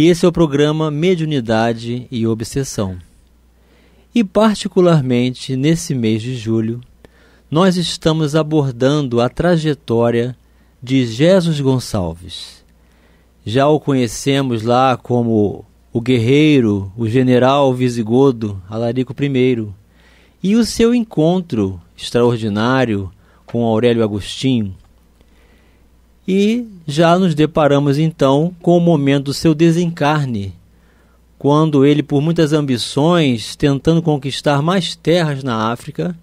e esse é o programa Mediunidade e Obsessão. E, particularmente, nesse mês de julho, nós estamos abordando a trajetória de Jesus Gonçalves. Já o conhecemos lá como o guerreiro, o general visigodo Alarico I, e o seu encontro extraordinário com Aurélio Agostinho, e já nos deparamos então com o momento do seu desencarne, quando ele, por muitas ambições, tentando conquistar mais terras na África,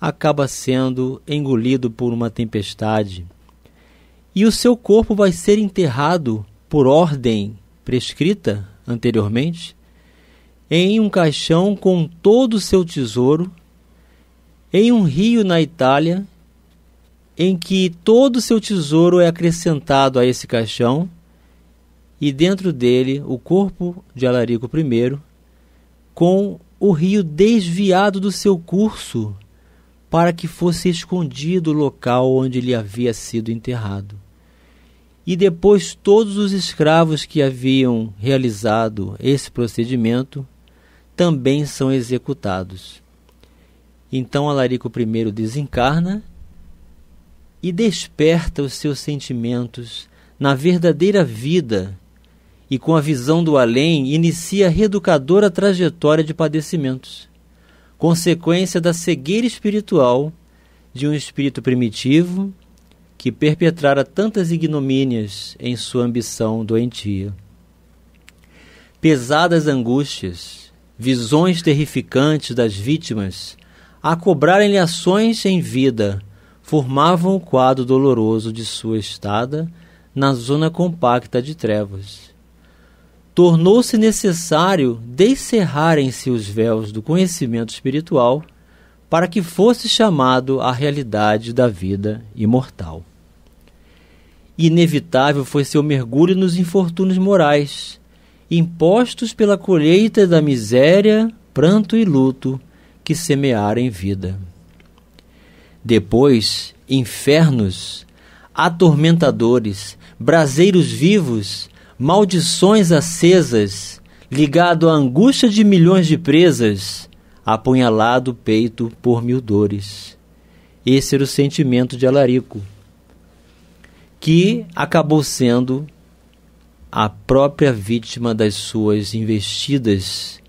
acaba sendo engolido por uma tempestade. E o seu corpo vai ser enterrado por ordem prescrita anteriormente em um caixão com todo o seu tesouro em um rio na Itália em que todo o seu tesouro é acrescentado a esse caixão, e dentro dele o corpo de Alarico I, com o rio desviado do seu curso, para que fosse escondido o local onde ele havia sido enterrado. E depois todos os escravos que haviam realizado esse procedimento também são executados. Então Alarico I desencarna e desperta os seus sentimentos na verdadeira vida e com a visão do além inicia a reeducadora trajetória de padecimentos, consequência da cegueira espiritual de um espírito primitivo que perpetrara tantas ignomínias em sua ambição doentia. Pesadas angústias, visões terrificantes das vítimas, a cobrarem-lhe ações em vida formavam o quadro doloroso de sua estada na zona compacta de trevas. Tornou-se necessário descerrarem-se os véus do conhecimento espiritual para que fosse chamado à realidade da vida imortal. Inevitável foi seu mergulho nos infortúnios morais, impostos pela colheita da miséria, pranto e luto que semearam em vida. Depois, infernos, atormentadores, braseiros vivos, maldições acesas, ligado à angústia de milhões de presas, apunhalado o peito por mil dores. Esse era o sentimento de Alarico, que acabou sendo a própria vítima das suas investidas,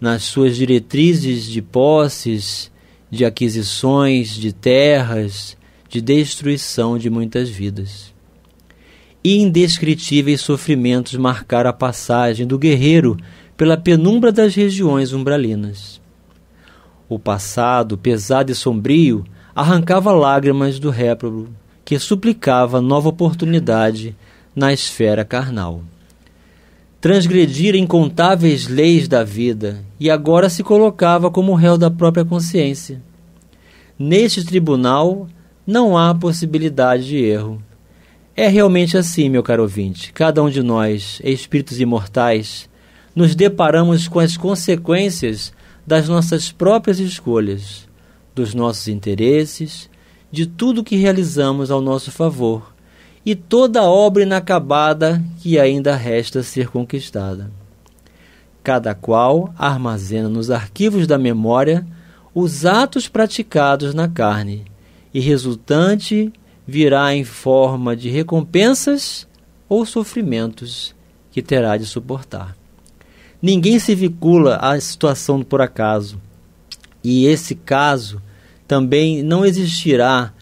nas suas diretrizes de posses, de aquisições, de terras, de destruição de muitas vidas. Indescritíveis sofrimentos marcaram a passagem do guerreiro pela penumbra das regiões umbralinas. O passado, pesado e sombrio, arrancava lágrimas do réprobo, que suplicava nova oportunidade na esfera carnal transgredir incontáveis leis da vida e agora se colocava como réu da própria consciência. Neste tribunal não há possibilidade de erro. É realmente assim, meu caro ouvinte. Cada um de nós, espíritos imortais, nos deparamos com as consequências das nossas próprias escolhas, dos nossos interesses, de tudo que realizamos ao nosso favor e toda obra inacabada que ainda resta ser conquistada. Cada qual armazena nos arquivos da memória os atos praticados na carne, e resultante virá em forma de recompensas ou sofrimentos que terá de suportar. Ninguém se vincula à situação por acaso, e esse caso também não existirá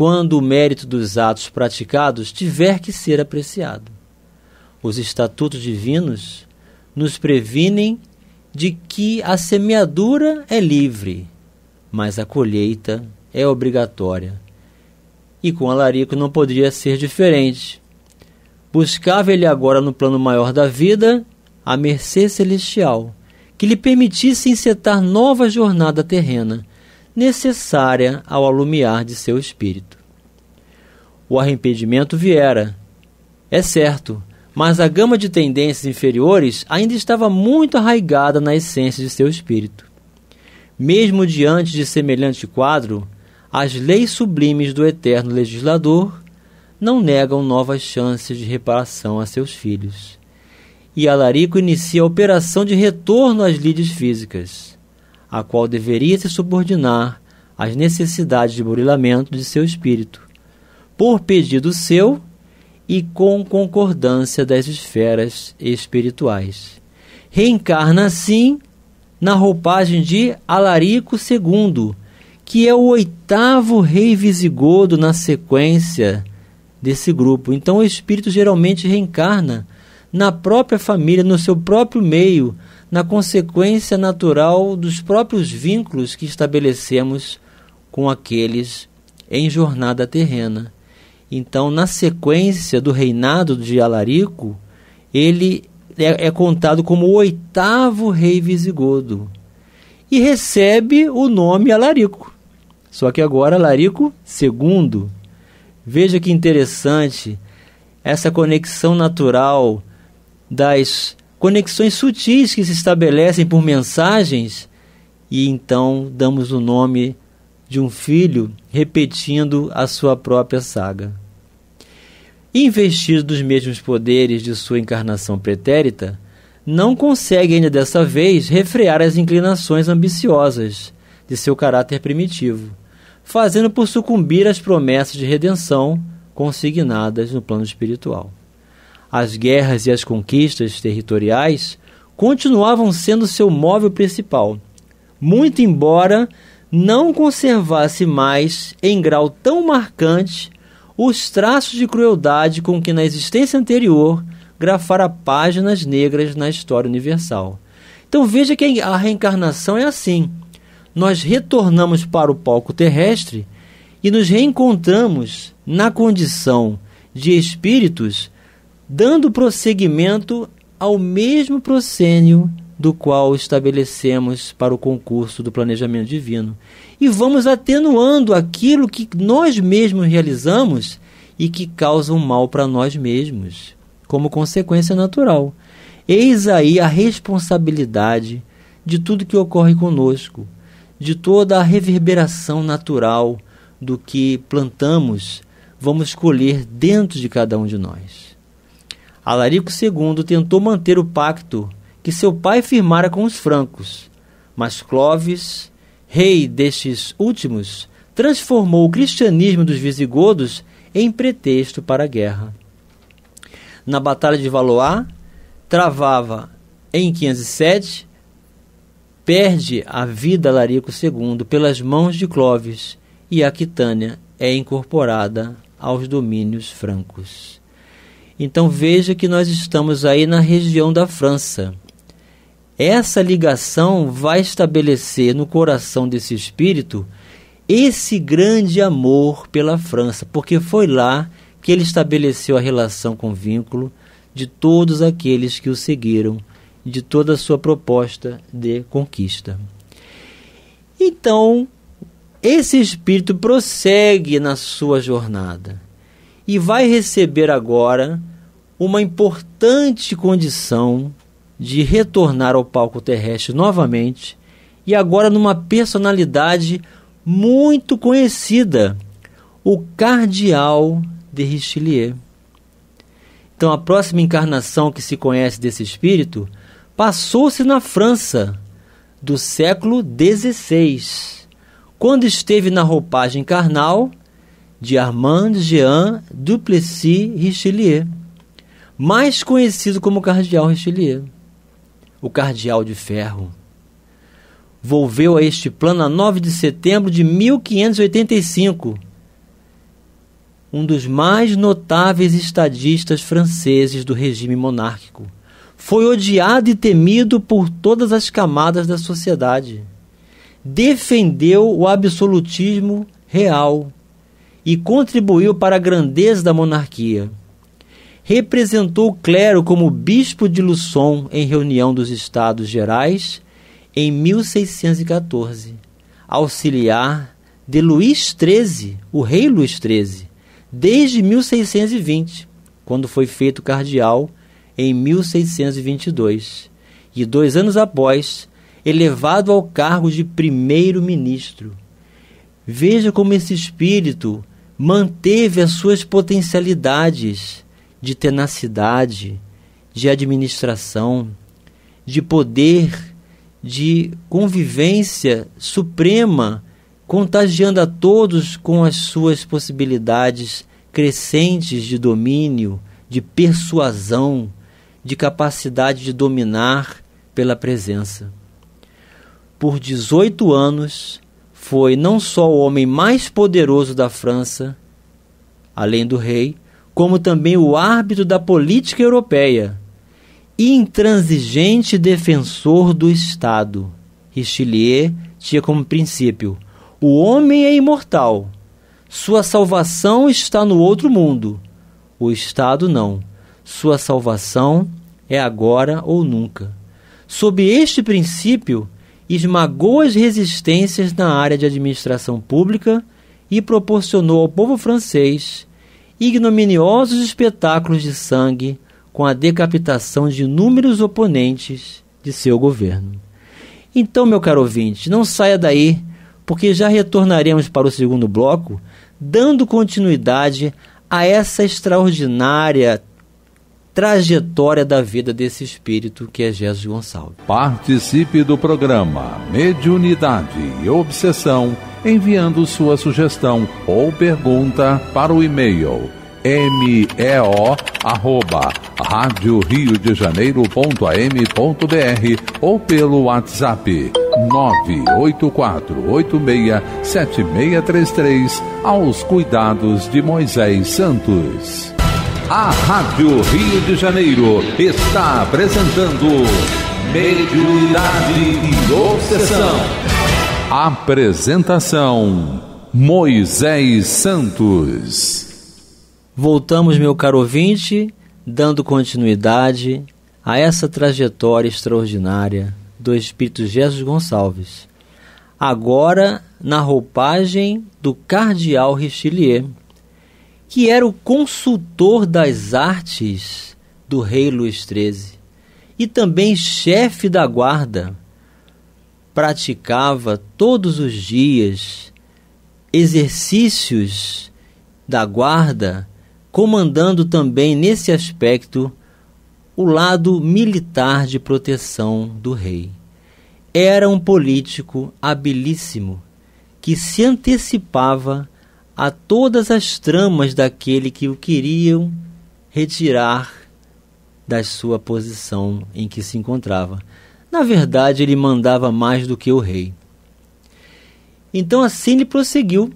quando o mérito dos atos praticados tiver que ser apreciado. Os estatutos divinos nos previnem de que a semeadura é livre, mas a colheita é obrigatória. E com Alarico não poderia ser diferente. Buscava ele agora no plano maior da vida a mercê celestial, que lhe permitisse encetar nova jornada terrena, necessária ao alumiar de seu espírito. O arrependimento viera, é certo, mas a gama de tendências inferiores ainda estava muito arraigada na essência de seu espírito. Mesmo diante de semelhante quadro, as leis sublimes do eterno legislador não negam novas chances de reparação a seus filhos. E Alarico inicia a operação de retorno às lides físicas a qual deveria se subordinar às necessidades de burilamento de seu espírito, por pedido seu e com concordância das esferas espirituais. Reencarna, assim, na roupagem de Alarico II, que é o oitavo rei visigodo na sequência desse grupo. Então, o espírito geralmente reencarna na própria família, no seu próprio meio, na consequência natural dos próprios vínculos que estabelecemos com aqueles em jornada terrena. Então, na sequência do reinado de Alarico, ele é, é contado como o oitavo rei visigodo e recebe o nome Alarico. Só que agora Alarico II. Veja que interessante essa conexão natural das conexões sutis que se estabelecem por mensagens e então damos o nome de um filho repetindo a sua própria saga. Investido dos mesmos poderes de sua encarnação pretérita, não consegue ainda dessa vez refrear as inclinações ambiciosas de seu caráter primitivo, fazendo por sucumbir às promessas de redenção consignadas no plano espiritual as guerras e as conquistas territoriais continuavam sendo seu móvel principal, muito embora não conservasse mais, em grau tão marcante, os traços de crueldade com que na existência anterior grafara páginas negras na história universal. Então veja que a reencarnação é assim. Nós retornamos para o palco terrestre e nos reencontramos na condição de espíritos dando prosseguimento ao mesmo proscênio do qual estabelecemos para o concurso do planejamento divino. E vamos atenuando aquilo que nós mesmos realizamos e que causam mal para nós mesmos, como consequência natural. Eis aí a responsabilidade de tudo que ocorre conosco, de toda a reverberação natural do que plantamos, vamos colher dentro de cada um de nós. Alarico II tentou manter o pacto que seu pai firmara com os francos, mas Clovis, rei destes últimos, transformou o cristianismo dos visigodos em pretexto para a guerra. Na Batalha de Valois, travava em 507, perde a vida Alarico II pelas mãos de Clovis e Aquitânia é incorporada aos domínios francos. Então veja que nós estamos aí na região da França. Essa ligação vai estabelecer no coração desse espírito esse grande amor pela França, porque foi lá que ele estabeleceu a relação com vínculo de todos aqueles que o seguiram, de toda a sua proposta de conquista. Então, esse espírito prossegue na sua jornada e vai receber agora uma importante condição de retornar ao palco terrestre novamente e agora numa personalidade muito conhecida, o Cardeal de Richelieu. Então, a próxima encarnação que se conhece desse espírito passou-se na França do século XVI, quando esteve na roupagem carnal de Armand Jean Duplessis Richelieu mais conhecido como Cardeal Richelieu. O Cardeal de Ferro volveu a este plano a 9 de setembro de 1585. Um dos mais notáveis estadistas franceses do regime monárquico. Foi odiado e temido por todas as camadas da sociedade. Defendeu o absolutismo real e contribuiu para a grandeza da monarquia representou o clero como bispo de Luçon em reunião dos Estados Gerais em 1614, auxiliar de Luís XIII, o rei Luís XIII, desde 1620, quando foi feito cardeal em 1622, e dois anos após, elevado ao cargo de primeiro-ministro. Veja como esse espírito manteve as suas potencialidades de tenacidade, de administração, de poder, de convivência suprema, contagiando a todos com as suas possibilidades crescentes de domínio, de persuasão, de capacidade de dominar pela presença. Por 18 anos, foi não só o homem mais poderoso da França, além do rei, como também o árbitro da política europeia e intransigente defensor do Estado. Richelieu tinha como princípio: o homem é imortal. Sua salvação está no outro mundo. O Estado não. Sua salvação é agora ou nunca. Sob este princípio, esmagou as resistências na área de administração pública e proporcionou ao povo francês ignominiosos espetáculos de sangue com a decapitação de inúmeros oponentes de seu governo. Então, meu caro ouvinte, não saia daí, porque já retornaremos para o segundo bloco, dando continuidade a essa extraordinária trajetória da vida desse espírito que é Jesus Gonçalves. Participe do programa Mediunidade e Obsessão enviando sua sugestão ou pergunta para o e-mail meo arroba rádio rio de janeiro.am.br ou pelo WhatsApp 984867633 aos cuidados de Moisés Santos. A Rádio Rio de Janeiro está apresentando Mediunidade e Obsessão. Apresentação: Moisés Santos. Voltamos, meu caro ouvinte, dando continuidade a essa trajetória extraordinária do Espírito Jesus Gonçalves. Agora na roupagem do Cardeal Richelieu, que era o consultor das artes do rei Luís XIII e também chefe da guarda praticava todos os dias exercícios da guarda, comandando também nesse aspecto o lado militar de proteção do rei. Era um político habilíssimo que se antecipava a todas as tramas daquele que o queriam retirar da sua posição em que se encontrava. Na verdade, ele mandava mais do que o rei. Então, assim ele prosseguiu.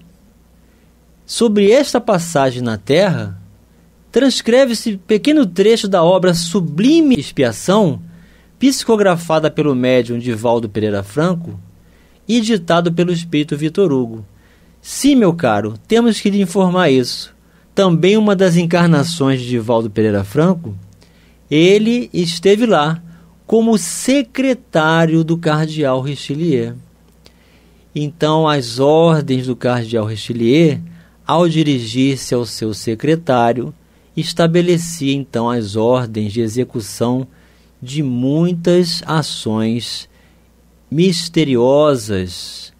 Sobre esta passagem na terra, transcreve-se pequeno trecho da obra Sublime Expiação, psicografada pelo médium Divaldo Pereira Franco e ditado pelo espírito Vitor Hugo. Sim, meu caro, temos que lhe informar isso. Também uma das encarnações de Divaldo Pereira Franco, ele esteve lá como secretário do cardeal Richelieu. Então, as ordens do cardeal Richelieu, ao dirigir-se ao seu secretário, estabelecia então as ordens de execução de muitas ações misteriosas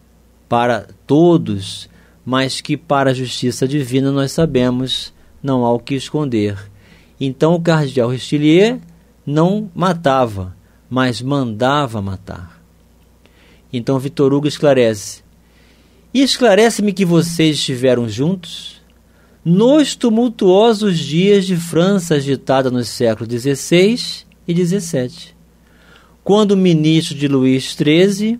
para todos, mas que para a justiça divina nós sabemos não há o que esconder. Então o cardeal Richelieu não matava, mas mandava matar. Então Vitor Hugo esclarece: E esclarece-me que vocês estiveram juntos nos tumultuosos dias de França agitada nos séculos XVI e XVII, quando o ministro de Luís XIII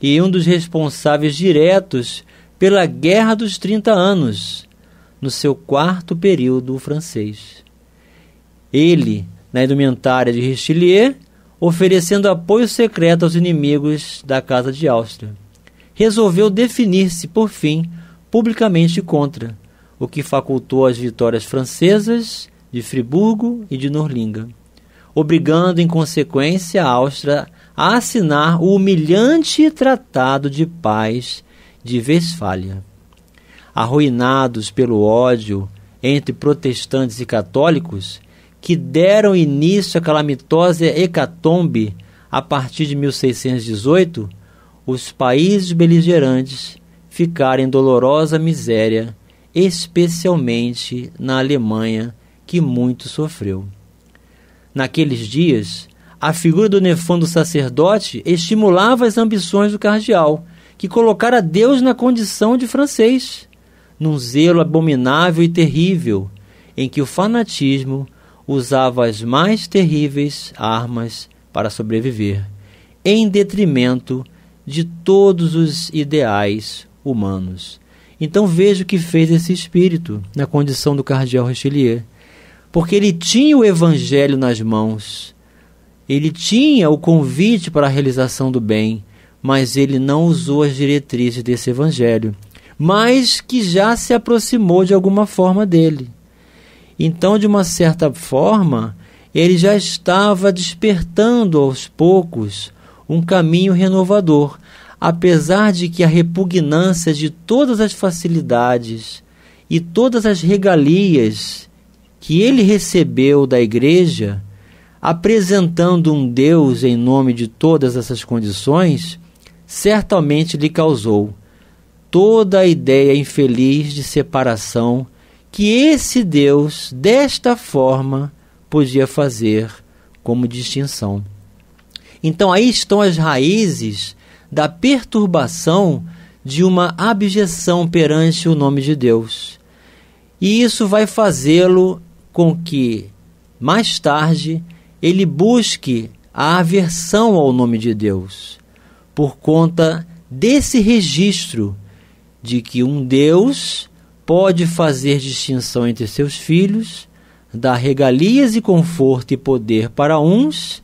e um dos responsáveis diretos pela Guerra dos Trinta Anos, no seu quarto período francês. Ele, na indumentária de Richelieu, oferecendo apoio secreto aos inimigos da Casa de Áustria. Resolveu definir-se, por fim, publicamente contra, o que facultou as vitórias francesas de Friburgo e de Norlinga, obrigando em consequência a Áustria a assinar o humilhante Tratado de Paz de Westfália. Arruinados pelo ódio entre protestantes e católicos, que deram início à calamitosa hecatombe a partir de 1618, os países beligerantes ficaram em dolorosa miséria, especialmente na Alemanha, que muito sofreu. Naqueles dias, a figura do nefando sacerdote estimulava as ambições do cardeal, que colocara Deus na condição de francês, num zelo abominável e terrível, em que o fanatismo usava as mais terríveis armas para sobreviver, em detrimento de todos os ideais humanos. Então veja o que fez esse espírito na condição do cardeal Richelieu. Porque ele tinha o evangelho nas mãos, ele tinha o convite para a realização do bem, mas ele não usou as diretrizes desse evangelho, mas que já se aproximou de alguma forma dele. Então, de uma certa forma, ele já estava despertando aos poucos um caminho renovador, apesar de que a repugnância de todas as facilidades e todas as regalias que ele recebeu da igreja, apresentando um Deus em nome de todas essas condições, certamente lhe causou toda a ideia infeliz de separação que esse Deus, desta forma, podia fazer como distinção. Então aí estão as raízes da perturbação de uma abjeção perante o nome de Deus. E isso vai fazê-lo com que, mais tarde, ele busque a aversão ao nome de Deus, por conta desse registro de que um Deus pode fazer distinção entre seus filhos, dar regalias e conforto e poder para uns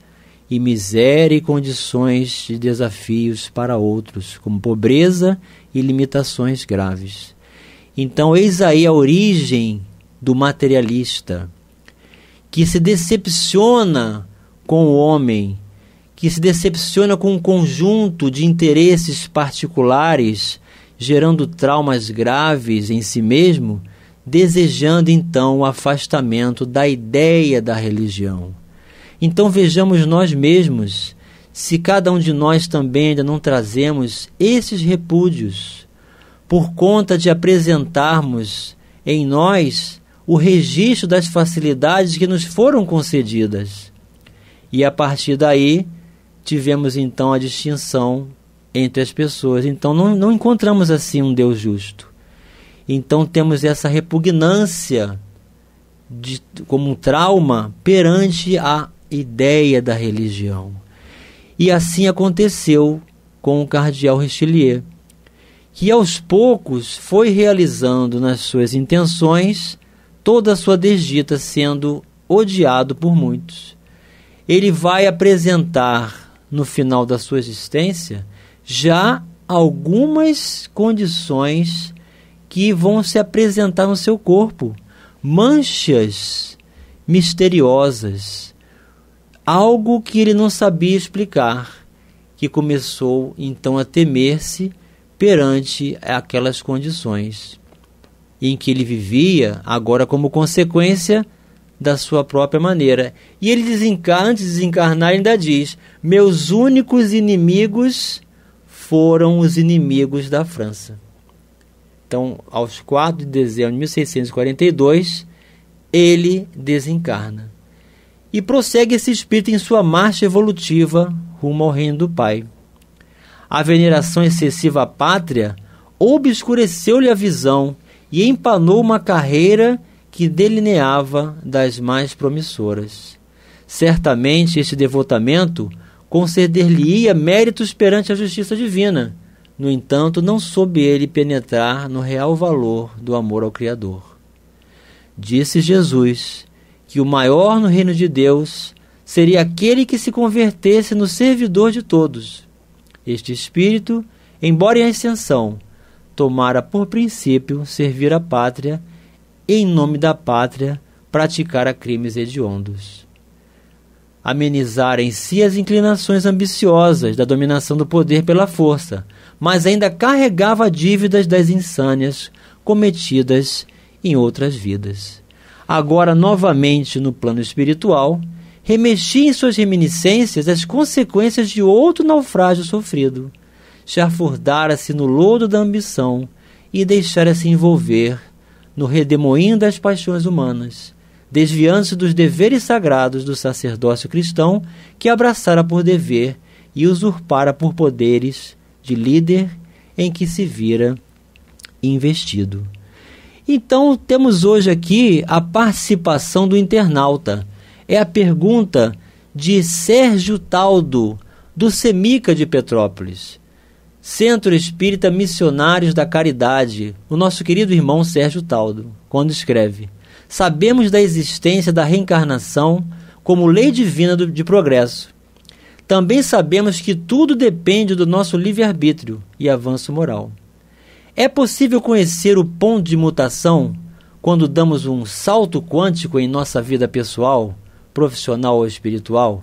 e miséria e condições de desafios para outros, como pobreza e limitações graves. Então, eis aí a origem do materialista, que se decepciona com o homem, que se decepciona com um conjunto de interesses particulares gerando traumas graves em si mesmo, desejando então o afastamento da ideia da religião. Então vejamos nós mesmos se cada um de nós também ainda não trazemos esses repúdios por conta de apresentarmos em nós o registro das facilidades que nos foram concedidas. E a partir daí tivemos então a distinção entre as pessoas. Então não, não encontramos assim um Deus justo. Então temos essa repugnância de, como um trauma perante a ideia da religião. E assim aconteceu com o cardeal Richelieu, que aos poucos foi realizando nas suas intenções toda a sua desdita, sendo odiado por muitos. Ele vai apresentar no final da sua existência já algumas condições que vão se apresentar no seu corpo, manchas misteriosas, algo que ele não sabia explicar, que começou então a temer-se perante aquelas condições em que ele vivia, agora como consequência da sua própria maneira. E ele desencarna, antes de desencarnar, ainda diz: Meus únicos inimigos foram os inimigos da França. Então, aos 4 de dezembro de 1642, ele desencarna e prossegue esse espírito em sua marcha evolutiva rumo ao reino do Pai. A veneração excessiva à pátria obscureceu-lhe a visão e empanou uma carreira que delineava das mais promissoras. Certamente este devotamento conceder-lhe-ia méritos perante a justiça divina. No entanto, não soube ele penetrar no real valor do amor ao Criador. Disse Jesus que o maior no reino de Deus seria aquele que se convertesse no servidor de todos. Este espírito, embora em ascensão, tomara por princípio servir a pátria, e, em nome da pátria, praticara crimes hediondos amenizar em si as inclinações ambiciosas da dominação do poder pela força, mas ainda carregava dívidas das insânias cometidas em outras vidas. Agora, novamente no plano espiritual, remexia em suas reminiscências as consequências de outro naufrágio sofrido. Chafurdara-se no lodo da ambição e deixara-se envolver no redemoinho das paixões humanas desviando-se dos deveres sagrados do sacerdócio cristão que abraçara por dever e usurpara por poderes de líder em que se vira investido. Então, temos hoje aqui a participação do internauta. É a pergunta de Sérgio Taldo, do Semica de Petrópolis, Centro Espírita Missionários da Caridade, o nosso querido irmão Sérgio Taldo, quando escreve sabemos da existência da reencarnação como lei divina do, de progresso. Também sabemos que tudo depende do nosso livre-arbítrio e avanço moral. É possível conhecer o ponto de mutação quando damos um salto quântico em nossa vida pessoal, profissional ou espiritual?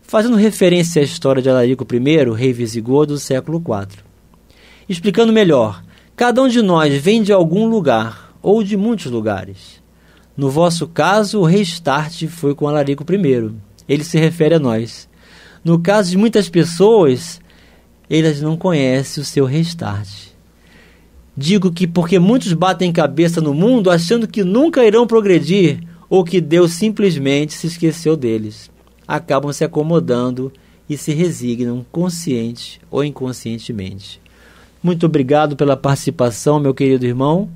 Fazendo referência à história de Alarico I, rei visigodo do século IV. Explicando melhor, cada um de nós vem de algum lugar ou de muitos lugares. No vosso caso, o restart foi com Alarico I. Ele se refere a nós. No caso de muitas pessoas, elas não conhecem o seu restart. Digo que porque muitos batem cabeça no mundo achando que nunca irão progredir ou que Deus simplesmente se esqueceu deles, acabam se acomodando e se resignam consciente ou inconscientemente. Muito obrigado pela participação, meu querido irmão.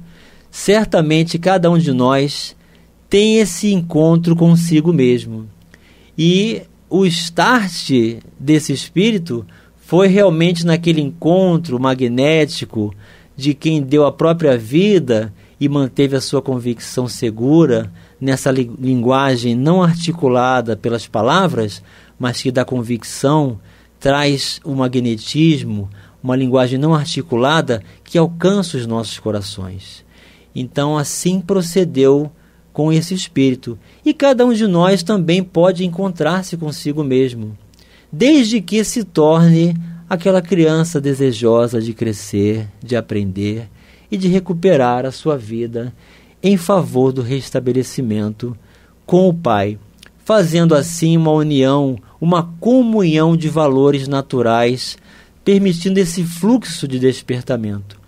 Certamente cada um de nós tem esse encontro consigo mesmo. E o start desse espírito foi realmente naquele encontro magnético de quem deu a própria vida e manteve a sua convicção segura nessa li linguagem não articulada pelas palavras, mas que da convicção traz o um magnetismo, uma linguagem não articulada que alcança os nossos corações. Então assim procedeu com esse espírito, e cada um de nós também pode encontrar-se consigo mesmo, desde que se torne aquela criança desejosa de crescer, de aprender e de recuperar a sua vida em favor do restabelecimento com o Pai, fazendo assim uma união, uma comunhão de valores naturais, permitindo esse fluxo de despertamento.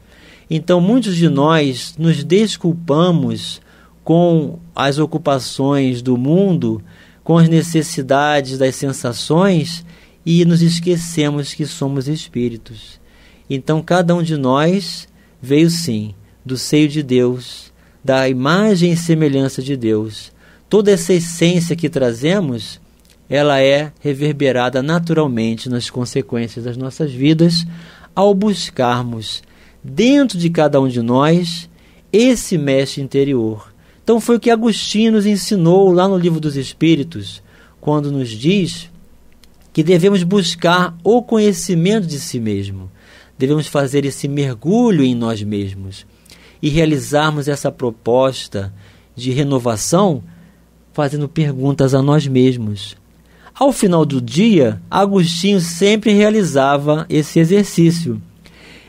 Então, muitos de nós nos desculpamos com as ocupações do mundo, com as necessidades das sensações e nos esquecemos que somos espíritos. Então, cada um de nós veio sim do seio de Deus, da imagem e semelhança de Deus. Toda essa essência que trazemos, ela é reverberada naturalmente nas consequências das nossas vidas ao buscarmos dentro de cada um de nós esse mestre interior então foi o que Agostinho nos ensinou lá no Livro dos Espíritos, quando nos diz que devemos buscar o conhecimento de si mesmo. Devemos fazer esse mergulho em nós mesmos e realizarmos essa proposta de renovação fazendo perguntas a nós mesmos. Ao final do dia, Agostinho sempre realizava esse exercício.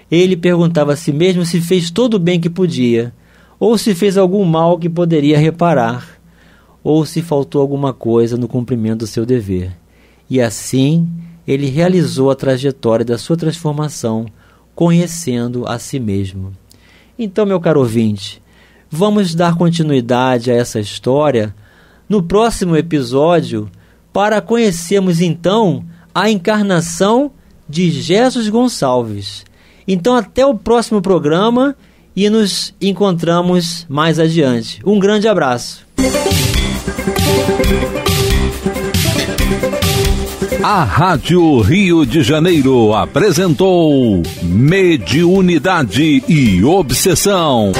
Ele perguntava a si mesmo se fez todo o bem que podia ou se fez algum mal que poderia reparar, ou se faltou alguma coisa no cumprimento do seu dever. E assim ele realizou a trajetória da sua transformação, conhecendo a si mesmo. Então, meu caro ouvinte, vamos dar continuidade a essa história no próximo episódio para conhecermos então a encarnação de Jesus Gonçalves. Então, até o próximo programa e nos encontramos mais adiante. Um grande abraço. A Rádio Rio de Janeiro apresentou Mediunidade e Obsessão.